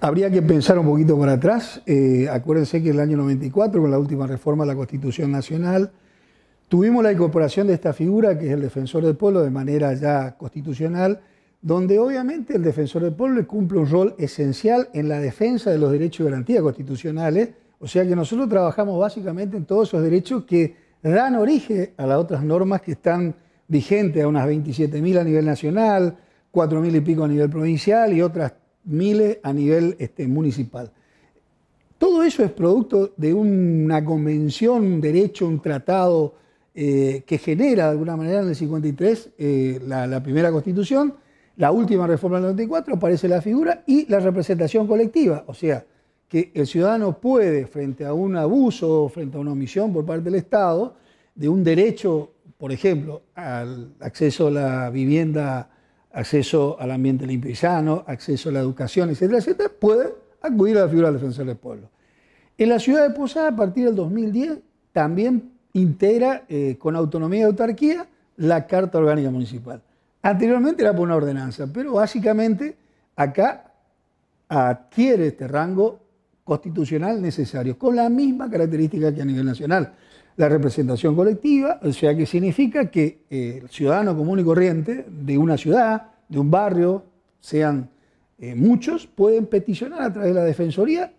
habría que pensar un poquito para atrás. Eh, acuérdense que en el año 94, con la última reforma de la Constitución Nacional, tuvimos la incorporación de esta figura, que es el defensor del pueblo, de manera ya constitucional, donde obviamente el defensor del pueblo cumple un rol esencial en la defensa de los derechos y garantías constitucionales. O sea que nosotros trabajamos básicamente en todos esos derechos que dan origen a las otras normas que están vigentes, a unas 27.000 a nivel nacional, 4.000 y pico a nivel provincial y otras miles a nivel este, municipal. Todo eso es producto de una convención, un derecho, un tratado eh, que genera de alguna manera en el 53 eh, la, la, primera constitución, la última reforma del 94 aparece la figura y la representación colectiva, o sea, que el ciudadano puede, frente a un abuso, frente a una omisión por parte del Estado, de un derecho, por ejemplo, al acceso a la vivienda acceso al ambiente limpio y sano, acceso a la educación, etcétera, etcétera, puede acudir a la figura del defensor del pueblo. En la ciudad de Posada, a partir del 2010, también integra eh, con autonomía y autarquía la Carta Orgánica Municipal. Anteriormente era por una ordenanza, pero básicamente acá adquiere este rango constitucional necesario, con la misma característica que a nivel nacional la representación colectiva, o sea que significa que el eh, ciudadano común y corriente de una ciudad, de un barrio, sean eh, muchos, pueden peticionar a través de la Defensoría,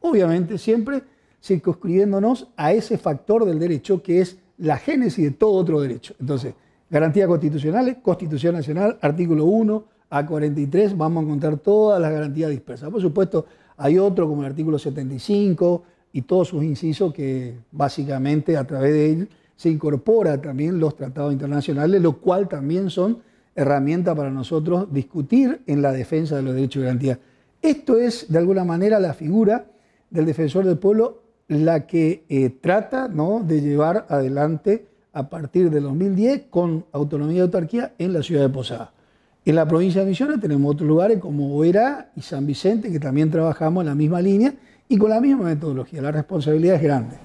obviamente siempre circunscribiéndonos a ese factor del derecho que es la génesis de todo otro derecho. Entonces, garantías constitucionales, Constitución Nacional, artículo 1 a 43, vamos a encontrar todas las garantías dispersas. Por supuesto, hay otro como el artículo 75, y todos sus incisos que básicamente a través de él se incorpora también los tratados internacionales, lo cual también son herramientas para nosotros discutir en la defensa de los derechos y garantías. Esto es, de alguna manera, la figura del defensor del pueblo, la que eh, trata de llevar adelante a partir del 2010 con autonomía y autarquía en la ciudad de Posada. En la provincia de Misiones tenemos otros lugares como Oera y San Vicente, que también trabajamos en la misma línea, y con la misma metodología. La responsabilidad es grande.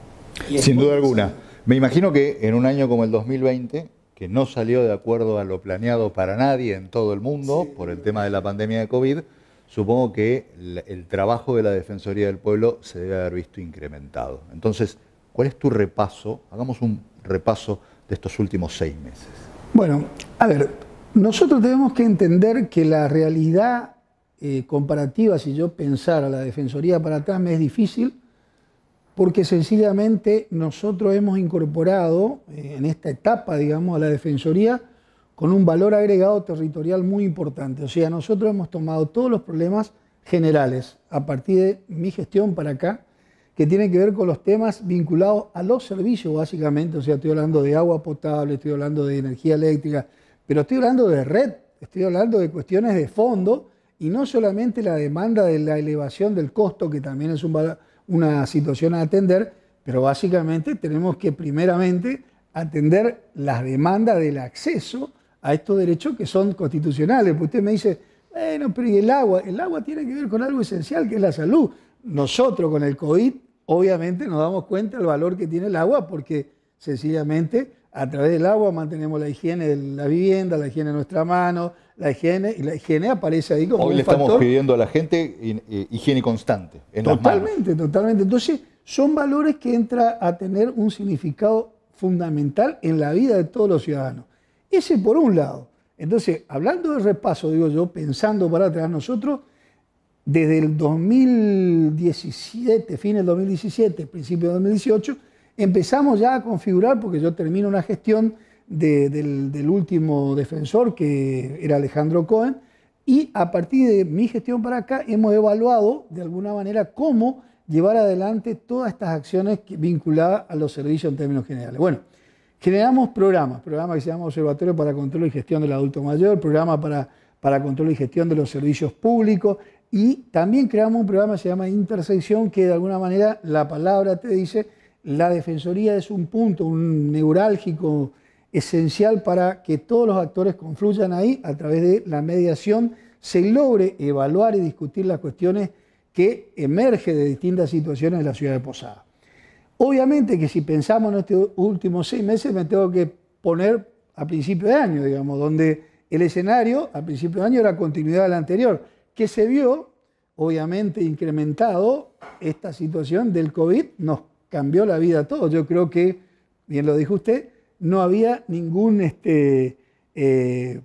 Sin duda alguna. Me imagino que en un año como el 2020, que no salió de acuerdo a lo planeado para nadie en todo el mundo por el tema de la pandemia de COVID, supongo que el, el trabajo de la Defensoría del Pueblo se debe haber visto incrementado. Entonces, ¿cuál es tu repaso? Hagamos un repaso de estos últimos seis meses. Bueno, a ver, nosotros tenemos que entender que la realidad eh, comparativa, si yo pensara la Defensoría para atrás, me es difícil, porque sencillamente nosotros hemos incorporado eh, en esta etapa, digamos, a la Defensoría con un valor agregado territorial muy importante. O sea, nosotros hemos tomado todos los problemas generales a partir de mi gestión para acá, que tiene que ver con los temas vinculados a los servicios, básicamente. O sea, estoy hablando de agua potable, estoy hablando de energía eléctrica, pero estoy hablando de red, estoy hablando de cuestiones de fondo y no solamente la demanda de la elevación del costo, que también es una situación a atender, pero básicamente tenemos que primeramente atender las demandas del acceso a estos derechos que son constitucionales. Porque usted me dice, bueno, pero el agua? El agua tiene que ver con algo esencial, que es la salud. Nosotros con el COVID, obviamente, nos damos cuenta del valor que tiene el agua, porque sencillamente a través del agua mantenemos la higiene de la vivienda, la higiene de nuestra mano, la higiene, la higiene aparece ahí como Hoy le estamos pidiendo a la gente higiene constante. totalmente, totalmente. Entonces, son valores que entra a tener un significado fundamental en la vida de todos los ciudadanos. Ese por un lado. Entonces, hablando de repaso, digo yo, pensando para atrás, nosotros desde el 2017, fin del 2017, principio del 2018, empezamos ya a configurar, porque yo termino una gestión del, último defensor, que era Alejandro Cohen, y a partir de mi gestión para acá hemos evaluado de alguna manera cómo llevar adelante todas estas acciones vinculadas a los servicios en términos generales. Bueno, generamos programas, programas que se llama Observatorio para Control y Gestión del Adulto Mayor, programa para, para Control y Gestión de los Servicios Públicos, y también creamos un programa que se llama Intersección, que de alguna manera la palabra te dice, la Defensoría es un punto, un neurálgico esencial para que todos los actores confluyan ahí a través de la mediación, se logre evaluar y discutir las cuestiones que emergen de distintas situaciones de la ciudad de Posada. Obviamente que si pensamos en estos últimos seis meses me tengo que poner a principio de año, digamos, donde el escenario a principio de año era continuidad del anterior, que se vio, obviamente, incrementado esta situación del COVID, nos cambió la vida a todos. Yo creo que, bien lo dijo usted, no había ningún este, eh,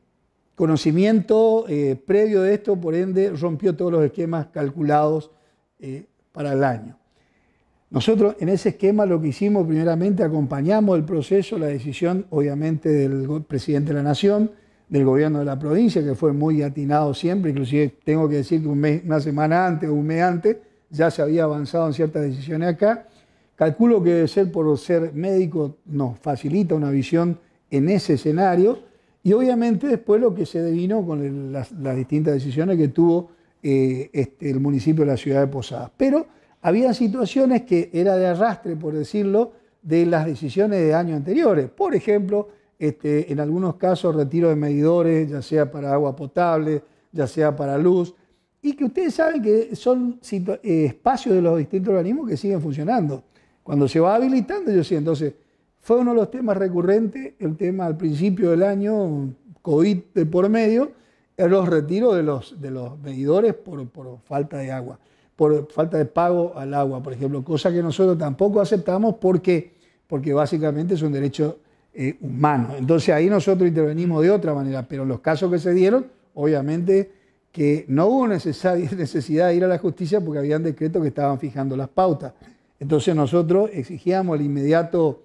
conocimiento eh, previo de esto, por ende rompió todos los esquemas calculados eh, para el año. Nosotros en ese esquema lo que hicimos primeramente, acompañamos el proceso, la decisión obviamente del presidente de la Nación, del gobierno de la provincia, que fue muy atinado siempre, inclusive tengo que decir que una semana antes o un mes antes ya se había avanzado en ciertas decisiones acá, Calculo que debe ser por ser médico nos facilita una visión en ese escenario y obviamente después lo que se devino con las, distintas decisiones que tuvo eh, este, el municipio de la ciudad de Posadas. Pero había situaciones que era de arrastre, por decirlo, de las decisiones de años anteriores. Por ejemplo, este, en algunos casos retiro de medidores, ya sea para agua potable, ya sea para luz, y que ustedes saben que son eh, espacios de los distintos organismos que siguen funcionando. Cuando se va habilitando, yo sí, entonces fue uno de los temas recurrentes, el tema al principio del año, COVID de por medio, los retiros de los, de los medidores por, falta de agua, por falta de pago al agua, por ejemplo, cosa que nosotros tampoco aceptamos porque, porque básicamente es un derecho eh, humano. Entonces ahí nosotros intervenimos de otra manera, pero en los casos que se dieron, obviamente que no hubo necesidad de ir a la justicia porque habían decretos que estaban fijando las pautas. Entonces nosotros exigíamos la inmediato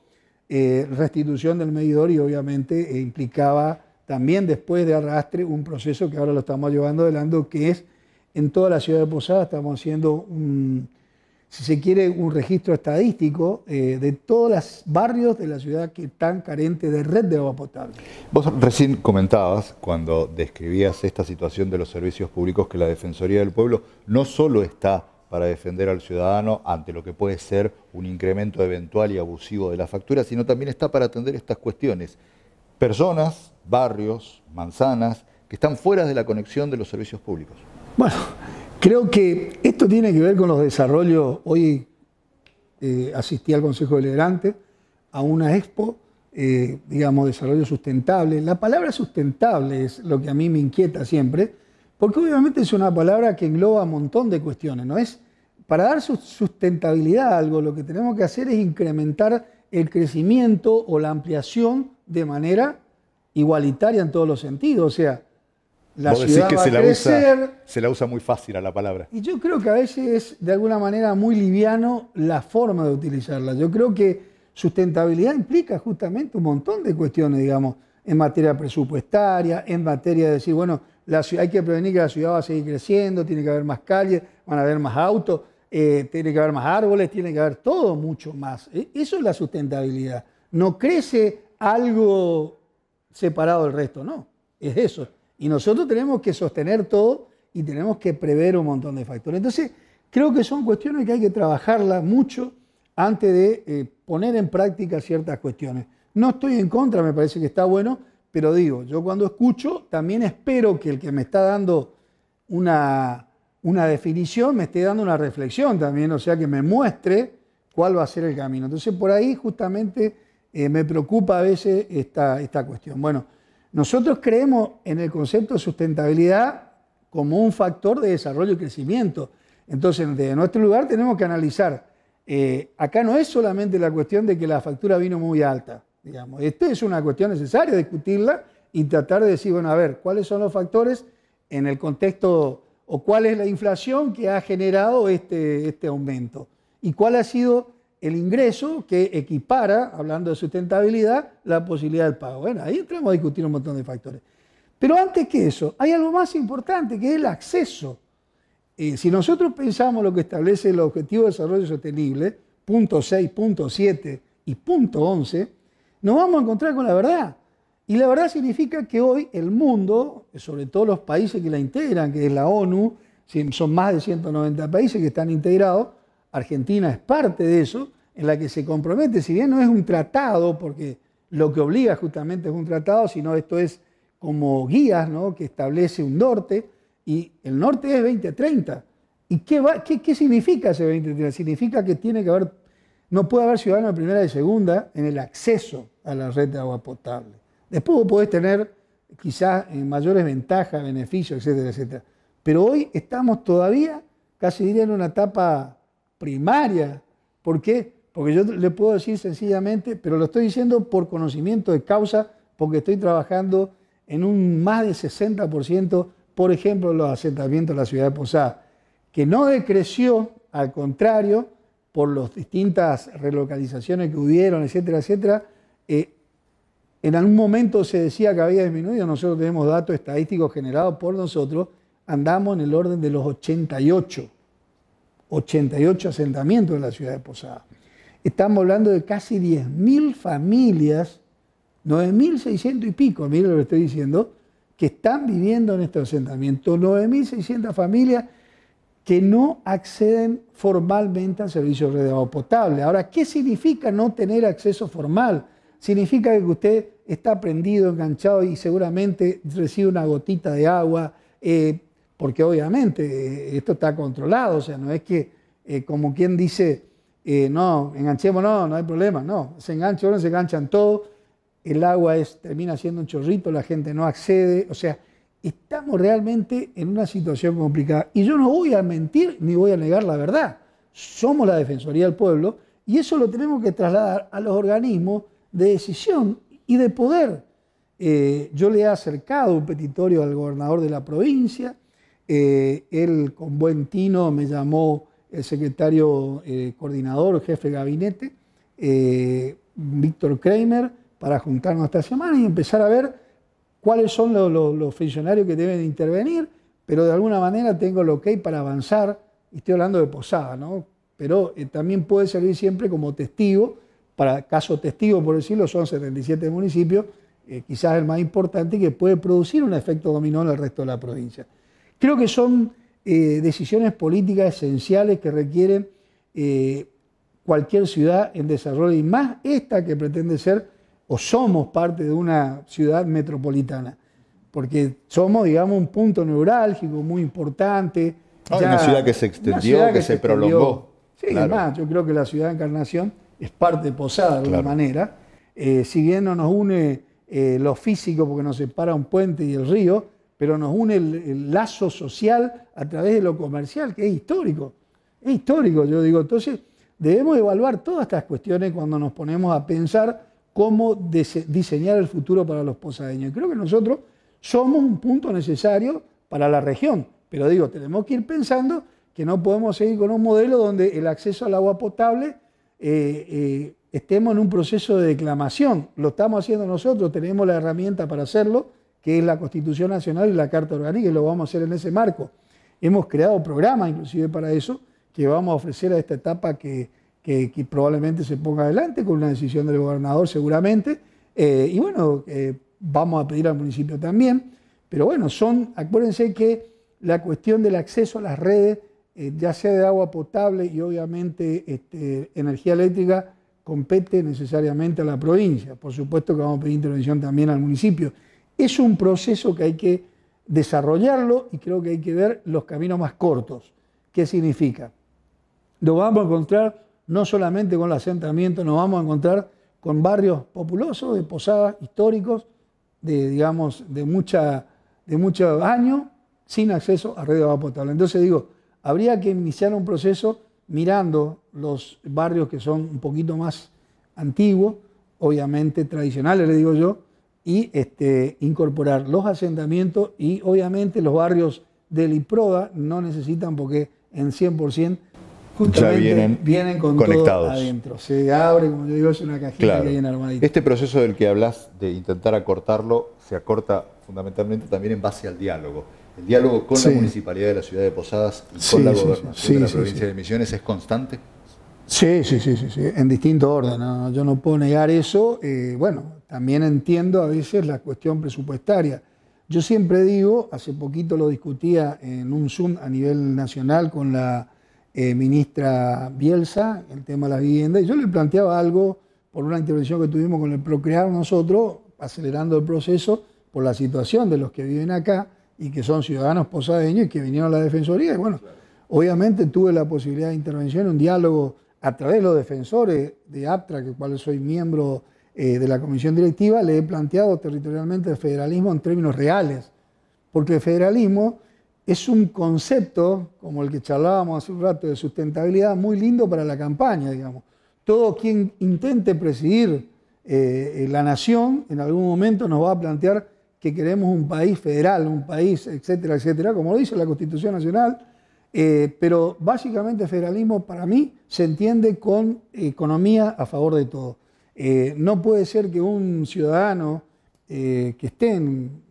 eh, restitución del medidor y obviamente eh, implicaba también después de arrastre un proceso que ahora lo estamos llevando adelante, que es en toda la ciudad de Posada estamos haciendo un, si se quiere, un registro estadístico eh, de todos los barrios de la ciudad que están carentes de red de agua potable. Vos recién comentabas, cuando describías esta situación de los servicios públicos, que la Defensoría del Pueblo no solo está para defender al ciudadano ante lo que puede ser un incremento eventual y abusivo de la factura, sino también está para atender estas cuestiones. Personas, barrios, manzanas, que están fuera de la conexión de los servicios públicos. Bueno, creo que esto tiene que ver con los desarrollos. Hoy eh, asistí al Consejo Deliberante a una expo, eh, digamos, desarrollo sustentable. La palabra sustentable es lo que a mí me inquieta siempre porque obviamente es una palabra que engloba un montón de cuestiones, ¿no es? Para dar sustentabilidad a algo, lo que tenemos que hacer es incrementar el crecimiento o la ampliación de manera igualitaria en todos los sentidos. O sea, la ciudad la se la usa muy fácil a la palabra. Y yo creo que a veces es de alguna manera muy liviano la forma de utilizarla. Yo creo que sustentabilidad implica justamente un montón de cuestiones, digamos en materia presupuestaria, en materia de decir, bueno, hay que prevenir que la ciudad va a seguir creciendo, tiene que haber más calles, van a haber más autos, eh, tiene que haber más árboles, tiene que haber todo mucho más. E-, eso es la sustentabilidad. No crece algo separado del resto, no, es eso. Y nosotros tenemos que sostener todo y tenemos que prever un montón de factores. Entonces, creo que son cuestiones que hay que trabajarlas mucho antes de eh, poner en práctica ciertas cuestiones. No estoy en contra, me parece que está bueno, pero digo, yo cuando escucho también espero que el que me está dando una, una definición me esté dando una reflexión también, o sea, que me muestre cuál va a ser el camino. Entonces por ahí justamente eh, me preocupa a veces esta, esta cuestión. Bueno, nosotros creemos en el concepto de sustentabilidad como un factor de desarrollo y crecimiento. Entonces, desde nuestro lugar tenemos que analizar, eh, acá no es solamente la cuestión de que la factura vino muy alta, Digamos. Esta es una cuestión necesaria discutirla y tratar de decir, bueno, a ver, ¿cuáles son los factores en el contexto o cuál es la inflación que ha generado este, este aumento? ¿Y cuál ha sido el ingreso que equipara, hablando de sustentabilidad, la posibilidad del pago? Bueno, ahí entramos a discutir un montón de factores. Pero antes que eso, hay algo más importante que es el acceso. Eh, si nosotros pensamos lo que establece el Objetivo de Desarrollo Sostenible, punto 6, punto 7 y punto 11, nos vamos a encontrar con la verdad. Y la verdad significa que hoy el mundo, sobre todo los países que la integran, que es la ONU, son más de 190 países que están integrados, Argentina es parte de eso, en la que se compromete, si bien no es un tratado, porque lo que obliga justamente es un tratado, sino esto es como guías, ¿no? que establece un norte, y el norte es 2030. ¿Y qué, va, qué, qué significa ese 2030? Significa que tiene que haber no puede haber ciudadanos de primera y segunda en el acceso a la red de agua potable. Después vos podés tener quizás eh, mayores ventajas, beneficios, etcétera, etcétera. Pero hoy estamos todavía, casi diría, en una etapa primaria. ¿Por qué? Porque yo le puedo decir sencillamente, pero lo estoy diciendo por conocimiento de causa, porque estoy trabajando en un más de 60%, por ejemplo, los asentamientos de la ciudad de Posada, que no decreció, al contrario, por las distintas relocalizaciones que hubieron, etcétera, etcétera, eh, en algún momento se decía que había disminuido, nosotros tenemos datos estadísticos generados por nosotros, andamos en el orden de los 88, 88 asentamientos en la ciudad de Posada. Estamos hablando de casi 10.000 familias, 9.600 y pico, miren lo que estoy diciendo, que están viviendo en este asentamiento, 9.600 familias que no acceden formalmente al servicio de agua potable. Ahora, ¿qué significa no tener acceso formal? Significa que usted está prendido, enganchado y seguramente recibe una gotita de agua, eh, porque obviamente eh, esto está controlado, o sea, no es que eh, como quien dice, no, enganchemos, no, no hay problema, no, se engancha se enganchan todos, el agua es, termina siendo un chorrito, la gente no accede, o sea, estamos realmente en una situación complicada. Y yo no voy a mentir ni voy a negar la verdad. Somos la Defensoría del Pueblo y eso lo tenemos que trasladar a los organismos de decisión y de poder. Eh, yo le he acercado un petitorio al gobernador de la provincia, eh, él con buen tino me llamó el secretario eh, coordinador, jefe de gabinete, Víctor Kramer, para juntarnos esta semana y empezar a ver cuáles son los, funcionarios que deben intervenir, pero de alguna manera tengo el ok para avanzar, y estoy hablando de Posada, pero eh, también puede servir siempre como testigo, para caso testigo, por decirlo, son 77 municipios, eh, quizás el más importante, que puede producir un efecto dominó en el resto de la provincia. Creo que son eh, decisiones políticas esenciales que requieren cualquier ciudad en desarrollo, y más esta que pretende ser o somos parte de una ciudad metropolitana, porque somos, digamos, un punto neurálgico muy importante. Ah, una ciudad que se extendió, que, se, prolongó. Sí, además, yo creo que la ciudad de Encarnación es parte Posada de alguna manera. Eh, si bien no nos une eh, lo físico porque nos separa un puente y el río, pero nos une el lazo social a través de lo comercial, que es histórico. Es histórico, yo digo. Entonces, debemos evaluar todas estas cuestiones cuando nos ponemos a pensar cómo diseñar el futuro para los posadeños. Creo que nosotros somos un punto necesario para la región, pero digo, tenemos que ir pensando que no podemos seguir con un modelo donde el acceso al agua potable eh, eh, estemos en un proceso de declamación. Lo estamos haciendo nosotros, tenemos la herramienta para hacerlo, que es la Constitución Nacional y la Carta Orgánica, y lo vamos a hacer en ese marco. Hemos creado programas inclusive para eso, que vamos a ofrecer a esta etapa que eh, que probablemente se ponga adelante con una decisión del gobernador seguramente. Eh, y bueno, eh, vamos a pedir al municipio también. Pero bueno, son, acuérdense que la cuestión del acceso a las redes, ya sea de agua potable y obviamente este, energía eléctrica, compete necesariamente a la provincia. Por supuesto que vamos a pedir intervención también al municipio. Es un proceso que hay que desarrollarlo y creo que hay que ver los caminos más cortos. ¿Qué significa? lo vamos a encontrar no solamente con el asentamiento, nos vamos a encontrar con barrios populosos, de posadas históricos, de, digamos, de, mucha, de mucho daño, sin acceso a red de agua potable. Entonces digo, habría que iniciar un proceso mirando los barrios que son un poquito más antiguos, obviamente tradicionales, le digo yo, y este, incorporar los asentamientos y obviamente los barrios del IPRODA no necesitan porque en 100% vienen, vienen con conectados. adentro. Se abre, como yo digo, es una cajita que Este proceso del que hablas de intentar acortarlo se acorta fundamentalmente también en base al diálogo. El diálogo con la municipalidad de la ciudad de Posadas y con la gobernación de la provincia de Misiones es constante. Sí, sí, sí, sí, sí, en distinto orden. Yo no puedo negar eso. Eh, bueno, también entiendo a veces la cuestión presupuestaria. Yo siempre digo, hace poquito lo discutía en un Zoom a nivel nacional con la eh, ministra Bielsa, el tema de la vivienda, y yo le planteaba algo por una intervención que tuvimos con el Procrear nosotros, acelerando el proceso por la situación de los que viven acá y que son ciudadanos posadeños y que vinieron a la Defensoría. Y bueno, obviamente tuve la posibilidad de intervención, un diálogo a través de los defensores de APTRA, que cual soy miembro eh, de la comisión directiva, le he planteado territorialmente el federalismo en términos reales, porque el federalismo es un concepto, como el que charlábamos hace un rato, de sustentabilidad muy lindo para la campaña, digamos. Todo quien intente presidir eh, la nación en algún momento nos va a plantear que queremos un país federal, un país, etcétera, etcétera, como lo dice la Constitución Nacional, eh, pero básicamente federalismo para mí se entiende con economía a favor de todo. Eh, no puede ser que un ciudadano que esté en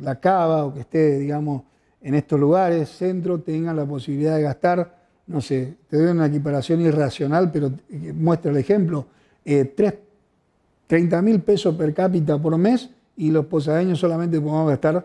la cava o que esté, digamos, en estos lugares, centro, tengan la posibilidad de gastar, no sé, te doy una equiparación irracional, pero eh, muestra el ejemplo, 30 eh, mil pesos per cápita por mes y los posadeños solamente podemos gastar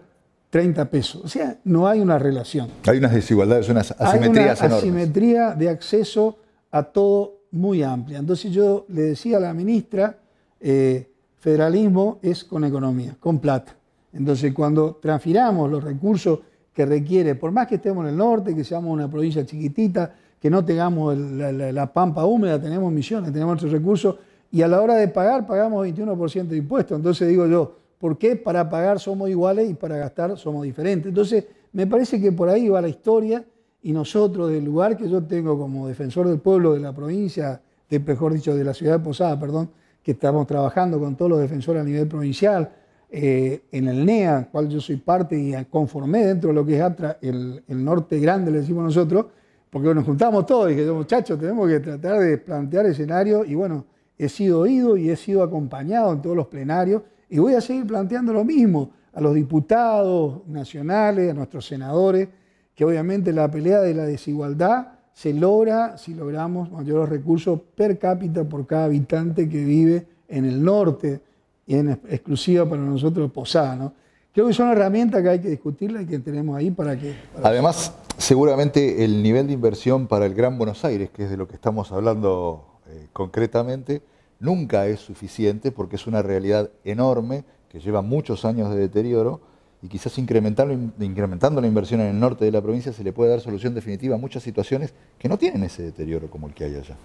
30 pesos. O sea, no hay una relación. Hay unas desigualdades, unas asimetrías hay una asimetría de acceso a todo muy amplia. Entonces yo le decía a la ministra, eh, federalismo es con economía, con plata. Entonces cuando transfiramos los recursos que requiere, por más que estemos en el norte, que seamos una provincia chiquitita, que no tengamos la, pampa húmeda, tenemos misiones, tenemos nuestros recursos, y a la hora de pagar pagamos 21% de impuestos. Entonces digo yo, ¿por qué para pagar somos iguales y para gastar somos diferentes? Entonces me parece que por ahí va la historia y nosotros, del lugar que yo tengo como defensor del pueblo de la provincia, de, mejor dicho, de la ciudad de Posada, perdón, que estamos trabajando con todos los defensores a nivel provincial, eh, en el NEA, cual yo soy parte y conformé dentro de lo que es ATRA, el, norte grande, le decimos nosotros, porque nos juntamos todos y dije, muchachos, tenemos que tratar de plantear escenario y bueno, he sido oído y he sido acompañado en todos los plenarios y voy a seguir planteando lo mismo a los diputados nacionales, a nuestros senadores, que obviamente la pelea de la desigualdad se logra si logramos mayores recursos per cápita por cada habitante que vive en el norte y en exclusiva para nosotros Posada. ¿no? Creo que es una herramienta que hay que discutirla y que tenemos ahí para que... Además, seguramente el nivel de inversión para el Gran Buenos Aires, que es de lo que estamos hablando eh, concretamente, nunca es suficiente porque es una realidad enorme que lleva muchos años de deterioro y quizás incrementando la inversión en el norte de la provincia se le puede dar solución definitiva a muchas situaciones que no tienen ese deterioro como el que hay allá.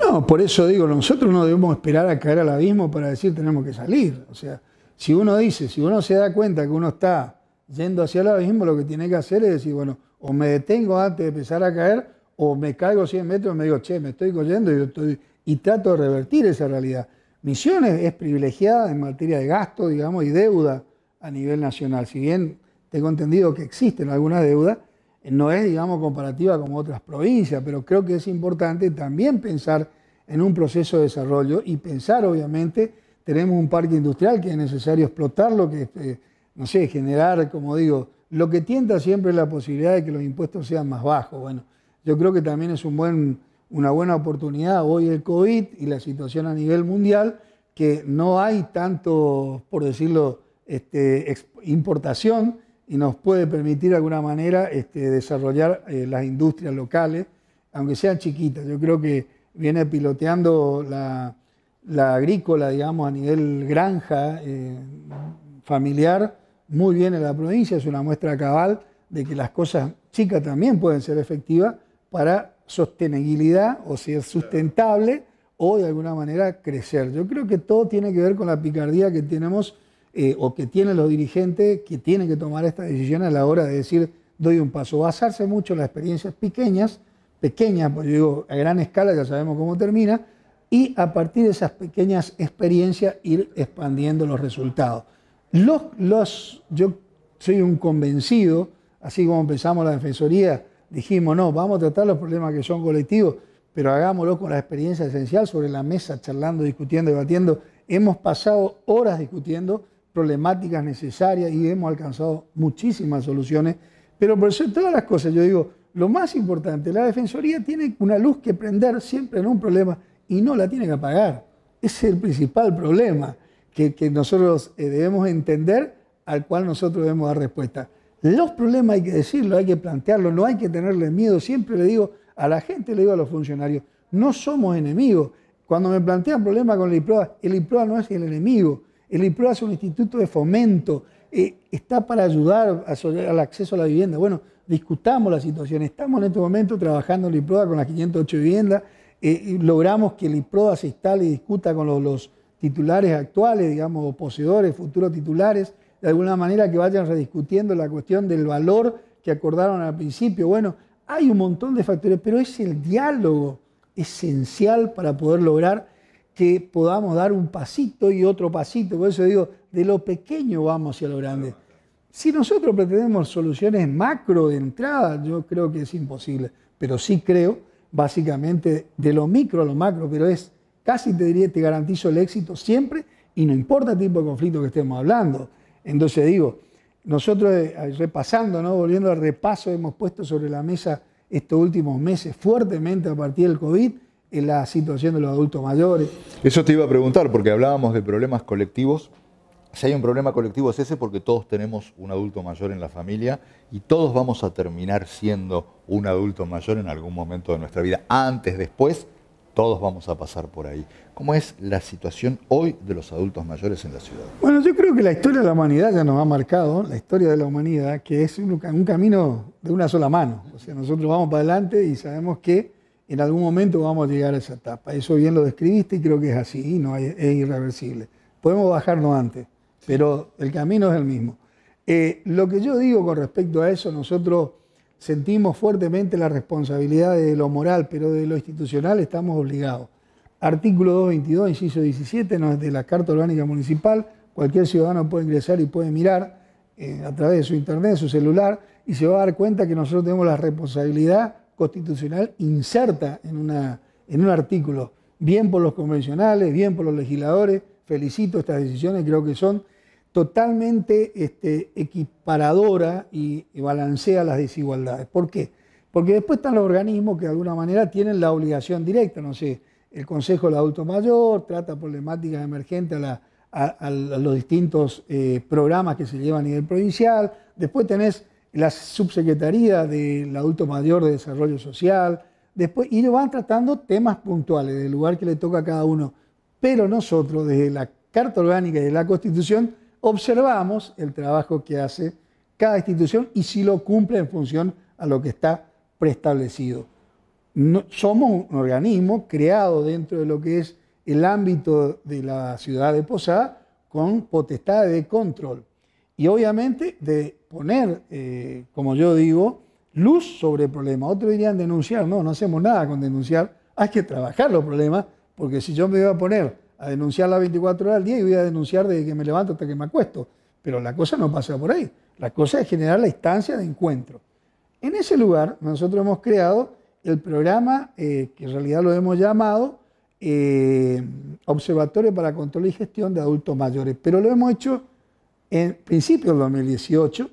No, por eso digo, nosotros no debemos esperar a caer al abismo para decir tenemos que salir. O sea, si uno dice, si uno se da cuenta que uno está yendo hacia el abismo, lo que tiene que hacer es decir, bueno, o me detengo antes de empezar a caer, o me caigo 100 metros y me digo, che, me estoy cayendo y, estoy, y trato de revertir esa realidad. Misiones es privilegiada en materia de gasto, digamos, y deuda a nivel nacional. Si bien tengo entendido que existen algunas deudas, eh, no es, digamos, comparativa con otras provincias, pero creo que es importante también pensar en un proceso de desarrollo y pensar, obviamente, tenemos un parque industrial que es necesario explotarlo, que, eh, no sé, generar, como digo, lo que tienta siempre es la posibilidad de que los impuestos sean más bajos. Bueno, yo creo que también es un buen, una buena oportunidad hoy el COVID y la situación a nivel mundial, que no hay tanto, por decirlo, este, importación y nos puede permitir de alguna manera este, desarrollar eh, las industrias locales, aunque sean chiquitas. Yo creo que viene piloteando la, agrícola, digamos, a nivel granja eh, familiar muy bien en la provincia. Es una muestra cabal de que las cosas chicas también pueden ser efectivas para sostenibilidad o ser sustentable o de alguna manera crecer. Yo creo que todo tiene que ver con la picardía que tenemos eh, o que tienen los dirigentes que tienen que tomar esta decisión a la hora de decir doy un paso. Basarse mucho en las experiencias pequeñas, pequeñas, porque digo, a gran escala ya sabemos cómo termina, y a partir de esas pequeñas experiencias ir expandiendo los resultados. Los, yo soy un convencido, así como empezamos la Defensoría, dijimos, no, vamos a tratar los problemas que son colectivos, pero hagámoslo con la experiencia esencial sobre la mesa, charlando, discutiendo, debatiendo. Hemos pasado horas discutiendo problemáticas necesarias y hemos alcanzado muchísimas soluciones. Pero por eso todas las cosas, yo digo, lo más importante, la Defensoría tiene una luz que prender siempre en un problema y no la tiene que apagar. Ese es el principal problema que, nosotros eh, debemos entender, al cual nosotros debemos dar respuesta. Los problemas hay que decirlo, hay que plantearlo, no hay que tenerle miedo. Siempre le digo a la gente, le digo a los funcionarios, no somos enemigos. Cuando me plantean problemas con el IPROA, el IPROA no es el enemigo. El IPRODA es un instituto de fomento, eh, está para ayudar al acceso a la vivienda. Bueno, discutamos la situación. Estamos en este momento trabajando en el IPRODA con las 508 viviendas. Eh, logramos que el IPRODA se instale y discuta con los, los titulares actuales, digamos, poseedores, futuros titulares, de alguna manera que vayan rediscutiendo la cuestión del valor que acordaron al principio. Bueno, hay un montón de factores, pero es el diálogo esencial para poder lograr que podamos dar un pasito y otro pasito. Por eso digo, de lo pequeño vamos hacia lo grande. Si nosotros pretendemos soluciones macro de entrada, yo creo que es imposible, pero sí creo, básicamente, de lo micro a lo macro, pero es casi te diría, te garantizo el éxito siempre y no importa el tipo de conflicto que estemos hablando. Entonces digo, nosotros eh, repasando, ¿no? volviendo al repaso, hemos puesto sobre la mesa estos últimos meses fuertemente a partir del COVID, la situación de los adultos mayores. Eso te iba a preguntar, porque hablábamos de problemas colectivos. Si hay un problema colectivo es ese porque todos tenemos un adulto mayor en la familia y todos vamos a terminar siendo un adulto mayor en algún momento de nuestra vida. Antes, después, todos vamos a pasar por ahí. ¿Cómo es la situación hoy de los adultos mayores en la ciudad? Bueno, yo creo que la historia de la humanidad ya nos ha marcado, la historia de la humanidad, que es un camino de una sola mano. O sea, nosotros vamos para adelante y sabemos que en algún momento vamos a llegar a esa etapa. Eso bien lo describiste y creo que es así, no es, irreversible. Podemos bajarnos antes, pero el camino es el mismo. Eh, lo que yo digo con respecto a eso, nosotros sentimos fuertemente la responsabilidad de lo moral, pero de lo institucional estamos obligados. Artículo 222, inciso 17 de la Carta Orgánica Municipal, cualquier ciudadano puede ingresar y puede mirar eh, a través de su internet, su celular, y se va a dar cuenta que nosotros tenemos la responsabilidad constitucional inserta en, una, en un artículo, bien por los convencionales, bien por los legisladores. Felicito estas decisiones, creo que son totalmente este, equiparadora y balancea las desigualdades. ¿Por qué? Porque después están los organismos que de alguna manera tienen la obligación directa, no sé, el Consejo del Adulto Mayor trata problemáticas emergentes a, los distintos eh, programas que se llevan a nivel provincial, después tenés la subsecretaría del adulto mayor de desarrollo social, después, y van tratando temas puntuales del lugar que le toca a cada uno. Pero nosotros, desde la Carta Orgánica y de la Constitución, observamos el trabajo que hace cada institución y si lo cumple en función a lo que está preestablecido. No, somos un organismo creado dentro de lo que es el ámbito de la ciudad de Posada con potestad de control. Y obviamente de poner, eh, como yo digo, luz sobre el problema. Otros dirían denunciar, no, no hacemos nada con denunciar, hay que trabajar los problemas, porque si yo me iba a poner a denunciar las 24 horas al día y voy a denunciar desde que me levanto hasta que me acuesto, pero la cosa no pasa por ahí, la cosa es generar la instancia de encuentro. En ese lugar nosotros hemos creado el programa, eh, que en realidad lo hemos llamado eh, Observatorio para Control y Gestión de Adultos Mayores, pero lo hemos hecho en principios del 2018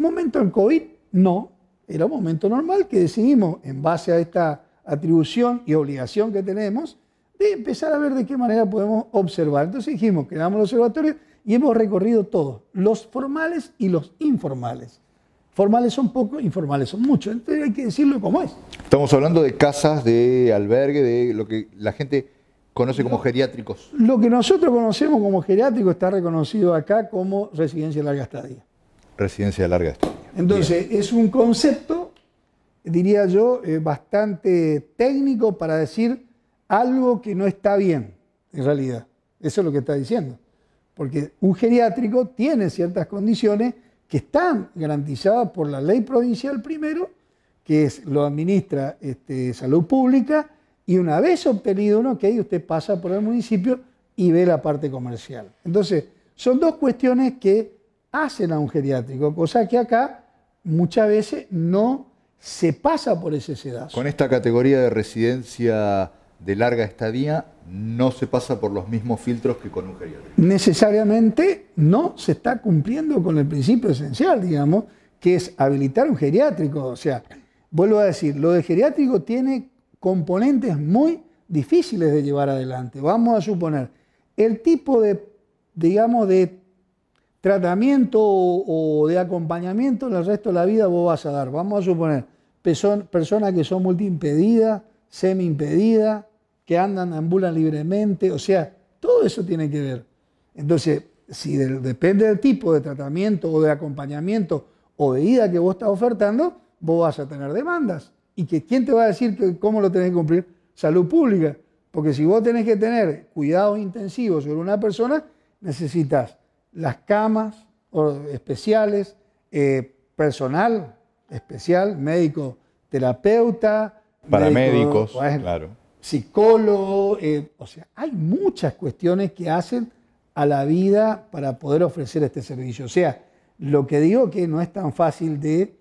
Momento en COVID, no. Era un momento normal que decidimos, en base a esta atribución y obligación que tenemos, de empezar a ver de qué manera podemos observar. Entonces dijimos, creamos el observatorio y hemos recorrido todos, los formales y los informales. Formales son pocos, informales son muchos. Entonces hay que decirlo como es. Estamos hablando de casas, de albergue, de lo que la gente conoce como geriátricos. Lo que nosotros conocemos como geriátrico está reconocido acá como residencia de larga estadía residencia de larga estancia. Entonces, es un concepto, diría yo, eh, bastante técnico para decir algo que no está bien, en realidad. Eso es lo que está diciendo. Porque un geriátrico tiene ciertas condiciones que están garantizadas por la ley provincial primero, que es, lo administra este, salud pública, y una vez obtenido uno, que ahí usted pasa por el municipio y ve la parte comercial. Entonces, son dos cuestiones que hacen a un geriátrico, cosa que acá muchas veces no se pasa por ese sedazo. Con esta categoría de residencia de larga estadía, no se pasa por los mismos filtros que con un geriátrico. Necesariamente no se está cumpliendo con el principio esencial, digamos, que es habilitar un geriátrico. O sea, vuelvo a decir, lo de geriátrico tiene componentes muy difíciles de llevar adelante. Vamos a suponer, el tipo de, digamos, de tratamiento o, de acompañamiento el resto de la vida vos vas a dar. Vamos a suponer, personas que son multiimpedidas, semi-impedidas, que andan, ambulan libremente, o sea, todo eso tiene que ver. Entonces, si depende del tipo de tratamiento o de acompañamiento o de ida que vos estás ofertando, vos vas a tener demandas. ¿Y que, quién te va a decir cómo lo tenés que cumplir? Salud pública. Porque si vos tenés que tener cuidados intensivos sobre una persona, necesitas las camas especiales, eh, personal especial, médico terapeuta, paramédicos, claro. psicólogo, eh, o sea, hay muchas cuestiones que hacen a la vida para poder ofrecer este servicio. O sea, lo que digo que no es tan fácil de,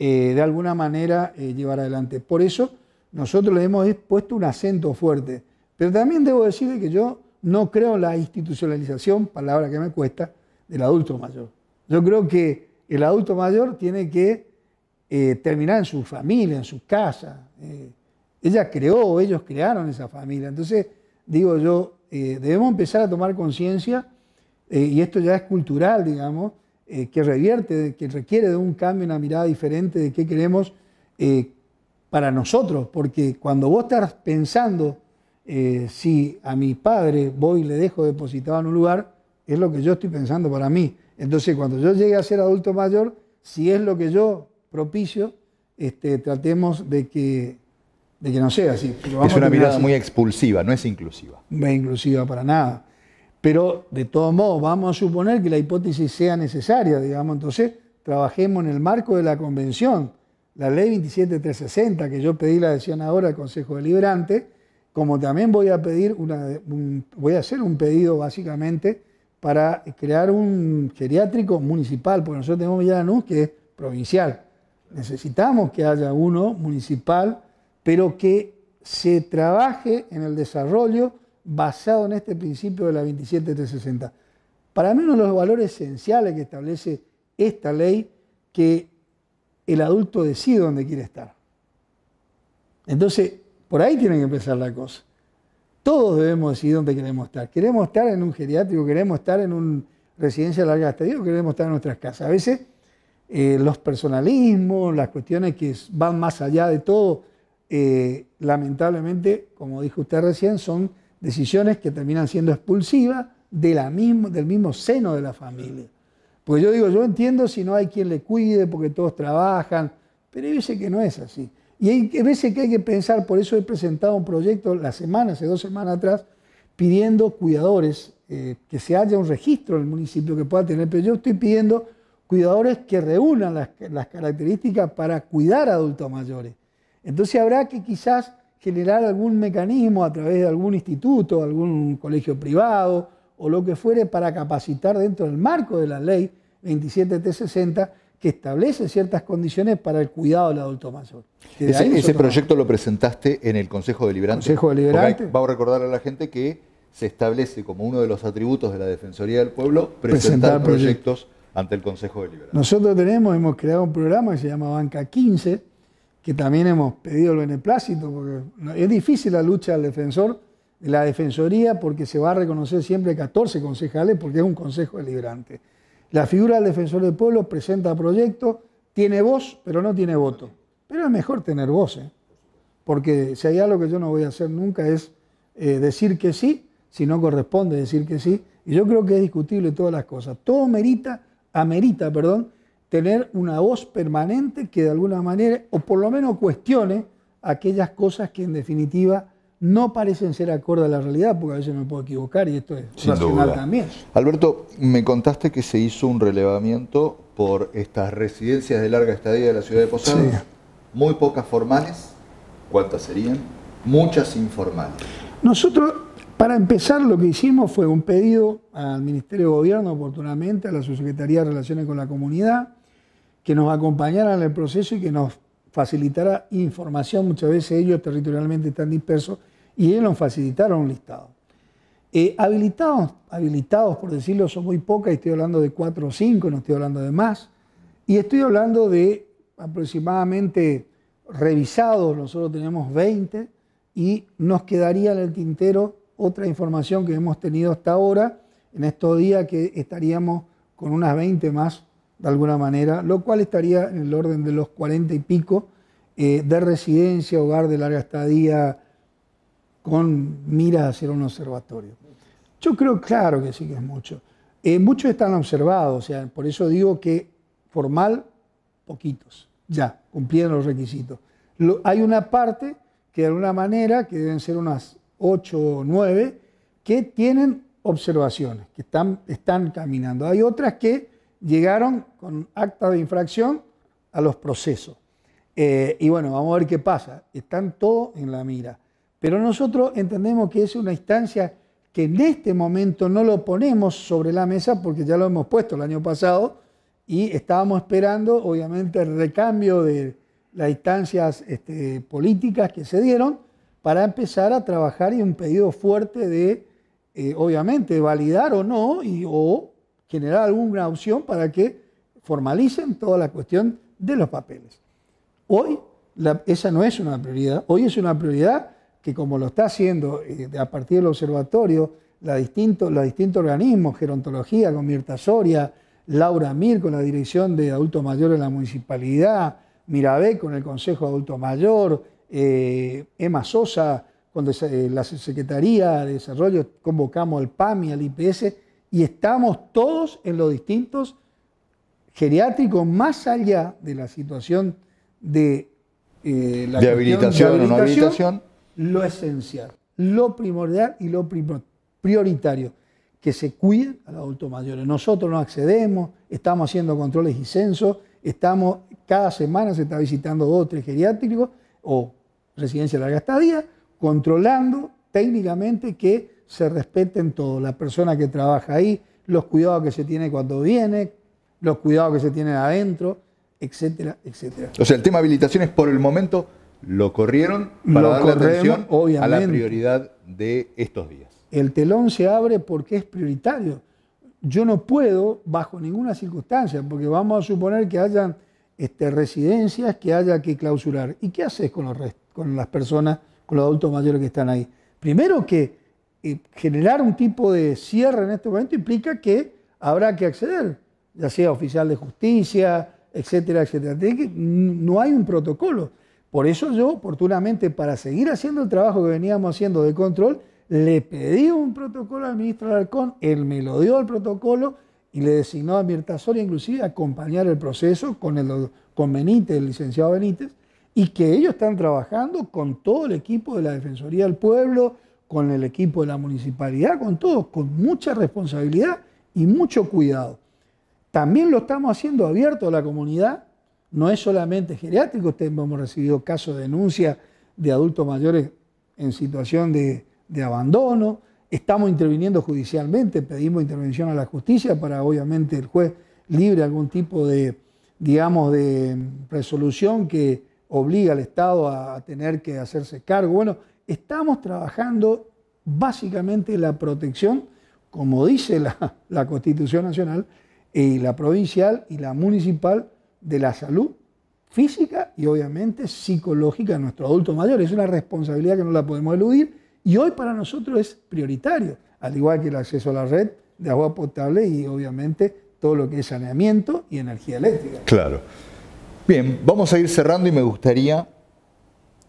eh, de alguna manera, llevar adelante. Por eso nosotros le hemos puesto un acento fuerte. Pero también debo decir que yo no creo en la institucionalización, palabra que me cuesta, del adulto mayor. Yo creo que el adulto mayor tiene que eh, terminar en su familia, en su casa. Eh, ella creó, ellos crearon esa familia. Entonces, digo yo, eh, debemos empezar a tomar conciencia, y esto ya es cultural, digamos, que revierte, que requiere de un cambio, una mirada diferente de qué queremos para nosotros, porque cuando vos estás pensando eh, si a mi padre voy y le dejo depositado en un lugar, es lo que yo estoy pensando para mí. Entonces, cuando yo llegue a ser adulto mayor, si es lo que yo propicio, este, tratemos de que, de no sea así. es una mirada muy expulsiva, no es inclusiva. No es inclusiva para nada. Pero, de todos modos, vamos a suponer que la hipótesis sea necesaria, digamos, entonces trabajemos en el marco de la convención. La ley 27360, que yo pedí la decisión ahora al Consejo Deliberante, como también voy a pedir voy a hacer un pedido básicamente para crear un geriátrico municipal, porque nosotros tenemos Villaranús que es provincial. Necesitamos que haya uno municipal, pero que se trabaje en el desarrollo basado en este principio de la 27360. Para mí uno de los valores esenciales que establece esta ley, que el adulto decide dónde quiere estar. Entonces, por ahí tiene que empezar la cosa. Todos debemos decidir dónde queremos estar. ¿Queremos estar en un geriátrico? ¿Queremos estar en una residencia de larga estadía? queremos estar en nuestras casas? A veces eh, los personalismos, las cuestiones que van más allá de todo, eh, lamentablemente, como dijo usted recién, son decisiones que terminan siendo expulsivas del mismo seno de la familia. Porque yo digo, yo entiendo si no hay quien le cuide porque todos trabajan, pero dice que no es así. Y hay veces que hay que pensar, por eso he presentado un proyecto la semana, hace dos semanas atrás, pidiendo cuidadores, eh, que se haya un registro en el municipio que pueda tener, pero yo estoy pidiendo cuidadores que reúnan las, las características para cuidar a adultos mayores. Entonces habrá que quizás generar algún mecanismo a través de algún instituto, algún colegio privado o lo que fuere para capacitar dentro del marco de la ley 27T60 que establece ciertas condiciones para el cuidado del adulto mayor. Ese, proyecto lo presentaste en el Consejo Deliberante. Consejo Deliberante. vamos a recordar a la gente que se establece como uno de los atributos de la Defensoría del Pueblo presentar, proyectos ante el Consejo Deliberante. Nosotros tenemos, hemos creado un programa que se llama Banca 15, que también hemos pedido el beneplácito, porque es difícil la lucha del defensor, de la Defensoría, porque se va a reconocer siempre 14 concejales, porque es un Consejo Deliberante. La figura del defensor del pueblo presenta proyectos, tiene voz, pero no tiene voto. Pero es mejor tener voz, ¿eh? porque si hay algo que yo no voy a hacer nunca es eh, decir que sí, si no corresponde decir que sí. Y yo creo que es discutible todas las cosas. Todo merita, amerita, perdón, tener una voz permanente que de alguna manera, o por lo menos cuestione aquellas cosas que en definitiva no parecen ser acorde a la realidad, porque a veces me puedo equivocar y esto es también. Alberto, me contaste que se hizo un relevamiento por estas residencias de larga estadía de la ciudad de Posadas. Sí. Muy pocas formales, ¿cuántas serían? Muchas informales. Nosotros, para empezar, lo que hicimos fue un pedido al Ministerio de Gobierno, oportunamente, a la Subsecretaría de Relaciones con la Comunidad, que nos acompañara en el proceso y que nos facilitara información. Muchas veces ellos territorialmente están dispersos y ellos nos facilitaron un listado. Eh, habilitados, habilitados, por decirlo, son muy pocas, estoy hablando de cuatro o cinco, no estoy hablando de más, y estoy hablando de aproximadamente revisados, nosotros tenemos 20, y nos quedaría en el tintero otra información que hemos tenido hasta ahora, en estos días que estaríamos con unas 20 más, de alguna manera, lo cual estaría en el orden de los 40 y pico eh, de residencia, hogar de larga estadía, con mira hacer un observatorio. Yo creo, claro que sí que es mucho. Eh, muchos están observados, o sea, por eso digo que formal, poquitos, ya, cumplieron los requisitos. hay una parte que de alguna manera, que deben ser unas 8 o 9, que tienen observaciones, que están, están caminando. Hay otras que llegaron con acta de infracción a los procesos. Eh, y bueno, vamos a ver qué pasa. Están todos en la mira. Pero nosotros entendemos que es una instancia que en este momento no lo ponemos sobre la mesa porque ya lo hemos puesto el año pasado y estábamos esperando, obviamente, el recambio de las instancias este, políticas que se dieron para empezar a trabajar y un pedido fuerte de, eh, obviamente, validar o no y, o generar alguna opción para que formalicen toda la cuestión de los papeles. Hoy esa no es una prioridad, hoy es una prioridad que como lo está haciendo eh, a partir del observatorio, la distinto, los distintos organismos, gerontología con Mirta Soria, Laura Mir con la dirección de Adultos Mayores en la municipalidad, Mirabe con el Consejo de Adulto Mayor, eh, Emma Sosa con eh, la Secretaría de Desarrollo, convocamos al PAMI, al IPS, y estamos todos en los distintos geriátricos, más allá de la situación de eh, la o habilitación lo esencial, lo primordial y lo prioritario, que se cuiden a los adultos mayores. Nosotros no accedemos, estamos haciendo controles y censos, estamos, cada semana se está visitando dos o tres geriátricos o residencia de larga estadía, controlando técnicamente que se respeten todos, la persona que trabaja ahí, los cuidados que se tiene cuando viene, los cuidados que se tienen adentro, etcétera, etcétera. O sea, el tema de por el momento lo corrieron para darle atención a la prioridad de estos días. El telón se abre porque es prioritario. Yo no puedo, bajo ninguna circunstancia, porque vamos a suponer que hayan este, residencias que haya que clausurar. ¿Y qué haces con, con las personas, con los adultos mayores que están ahí? Primero que eh, generar un tipo de cierre en este momento implica que habrá que acceder, ya sea oficial de justicia, etcétera, etcétera. no hay un protocolo. Por eso yo oportunamente, para seguir haciendo el trabajo que veníamos haciendo de control, le pedí un protocolo al ministro Alarcón, él me lo dio al protocolo y le designó a Mirta Soria inclusive acompañar el proceso con, el, con Benítez, el licenciado Benítez, y que ellos están trabajando con todo el equipo de la Defensoría del Pueblo, con el equipo de la municipalidad, con todos, con mucha responsabilidad y mucho cuidado. También lo estamos haciendo abierto a la comunidad no es solamente geriátrico, hemos recibido casos de denuncia de adultos mayores en situación de, abandono, estamos interviniendo judicialmente, pedimos intervención a la justicia para obviamente el juez libre algún tipo de, digamos, de resolución que obliga al Estado a tener que hacerse cargo. Bueno, estamos trabajando básicamente la protección, como dice la, la Constitución Nacional, y eh, la provincial y la municipal, de la salud física y obviamente psicológica de nuestro adulto mayor. Es una responsabilidad que no la podemos eludir y hoy para nosotros es prioritario, al igual que el acceso a la red de agua potable y obviamente todo lo que es saneamiento y energía eléctrica. Claro. Bien, vamos a ir cerrando y me gustaría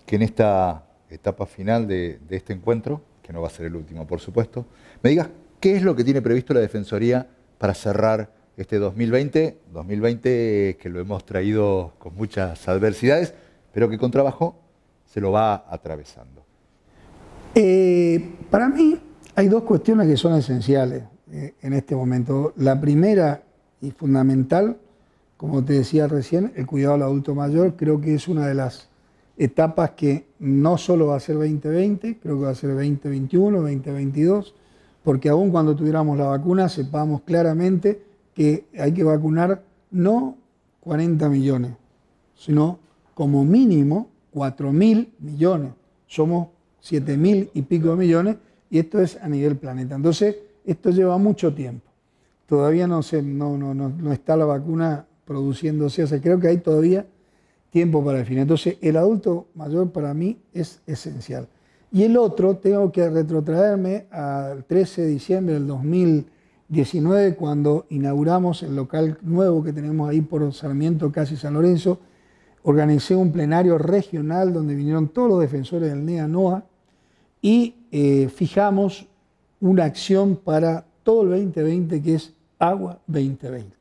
que en esta etapa final de, de este encuentro, que no va a ser el último por supuesto, me digas qué es lo que tiene previsto la Defensoría para cerrar este 2020, 2020 que lo hemos traído con muchas adversidades, pero que con trabajo se lo va atravesando. Eh, para mí hay dos cuestiones que son esenciales eh, en este momento. La primera y fundamental, como te decía recién, el cuidado al adulto mayor, creo que es una de las etapas que no solo va a ser 2020, creo que va a ser 2021, 2022, porque aún cuando tuviéramos la vacuna sepamos claramente que hay que vacunar no 40 millones, sino como mínimo 4 mil millones. Somos 7 mil y pico millones y esto es a nivel planeta. Entonces, esto lleva mucho tiempo. Todavía no, se, no, está la vacuna produciéndose, o creo que hay todavía tiempo para el fin. Entonces, el adulto mayor para mí es esencial. Y el otro, tengo que retrotraerme al 13 de diciembre del 2000 19, cuando inauguramos el local nuevo que tenemos ahí por Sarmiento, casi San Lorenzo, organicé un plenario regional donde vinieron todos los defensores del NEA NOA y eh, fijamos una acción para todo el 2020 que es Agua 2020.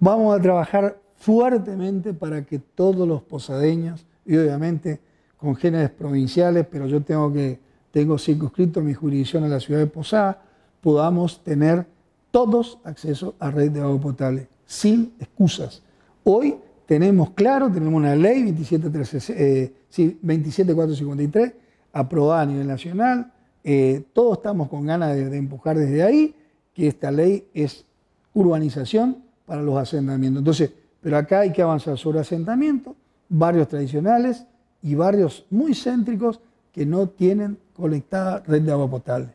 Vamos a trabajar fuertemente para que todos los posadeños, y obviamente con géneros provinciales, pero yo tengo que tengo circunscrito mi jurisdicción a la ciudad de Posada, podamos tener todos acceso a red de agua potable, sin excusas. Hoy tenemos claro, tenemos una ley 27453 eh, aprobada a nivel nacional, eh, todos estamos con ganas de, empujar desde ahí, que esta ley es urbanización para los asentamientos. Entonces, pero acá hay que avanzar sobre asentamientos, barrios tradicionales y barrios muy céntricos que no tienen conectada red de agua potable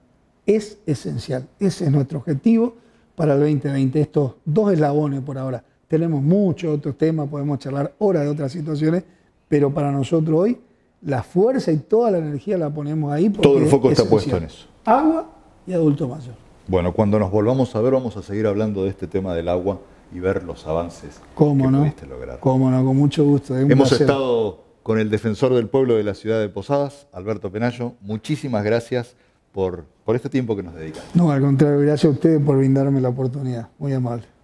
es esencial. Ese es nuestro objetivo para el 2020. Estos dos eslabones por ahora. Tenemos muchos otros temas, podemos charlar horas de otras situaciones, pero para nosotros hoy la fuerza y toda la energía la ponemos ahí. Todo el foco está puesto en eso. Agua y adulto mayor. Bueno, cuando nos volvamos a ver vamos a seguir hablando de este tema del agua y ver los avances ¿Cómo que no? pudiste lograr. Cómo no, con mucho gusto. Hemos estado con el defensor del pueblo de la ciudad de Posadas, Alberto Penayo. Muchísimas gracias por, este tiempo que nos dedica No, al contrario, gracias a ustedes por brindarme la oportunidad. Muy amable.